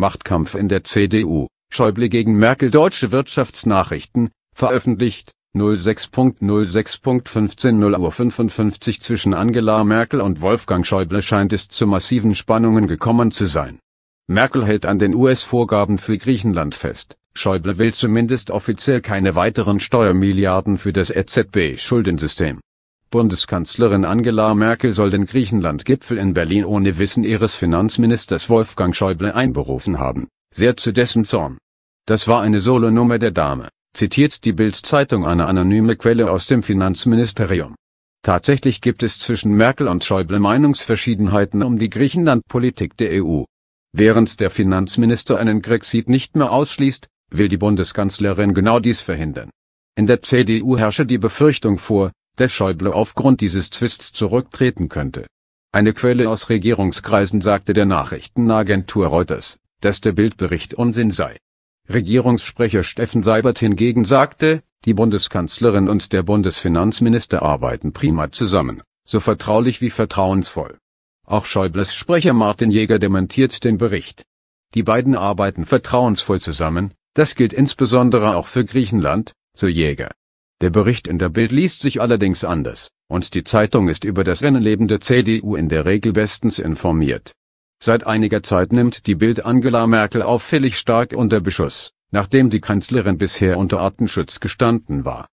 Machtkampf in der CDU, Schäuble gegen Merkel Deutsche Wirtschaftsnachrichten, veröffentlicht, 06.06.15 Uhr 55 zwischen Angela Merkel und Wolfgang Schäuble scheint es zu massiven Spannungen gekommen zu sein. Merkel hält an den US-Vorgaben für Griechenland fest, Schäuble will zumindest offiziell keine weiteren Steuermilliarden für das EZB-Schuldensystem. Bundeskanzlerin Angela Merkel soll den Griechenland-Gipfel in Berlin ohne Wissen ihres Finanzministers Wolfgang Schäuble einberufen haben, sehr zu dessen Zorn. Das war eine Solonummer der Dame, zitiert die Bild-Zeitung eine anonyme Quelle aus dem Finanzministerium. Tatsächlich gibt es zwischen Merkel und Schäuble Meinungsverschiedenheiten um die Griechenland-Politik der EU. Während der Finanzminister einen Grexit nicht mehr ausschließt, will die Bundeskanzlerin genau dies verhindern. In der CDU herrsche die Befürchtung vor, dass Schäuble aufgrund dieses Zwists zurücktreten könnte. Eine Quelle aus Regierungskreisen sagte der Nachrichtenagentur Reuters, dass der Bildbericht Unsinn sei. Regierungssprecher Steffen Seibert hingegen sagte, die Bundeskanzlerin und der Bundesfinanzminister arbeiten prima zusammen, so vertraulich wie vertrauensvoll. Auch Schäubles Sprecher Martin Jäger dementiert den Bericht. Die beiden arbeiten vertrauensvoll zusammen, das gilt insbesondere auch für Griechenland, so Jäger. Der Bericht in der Bild liest sich allerdings anders, und die Zeitung ist über das Rennenleben der CDU in der Regel bestens informiert. Seit einiger Zeit nimmt die Bild Angela Merkel auffällig stark unter Beschuss, nachdem die Kanzlerin bisher unter Artenschutz gestanden war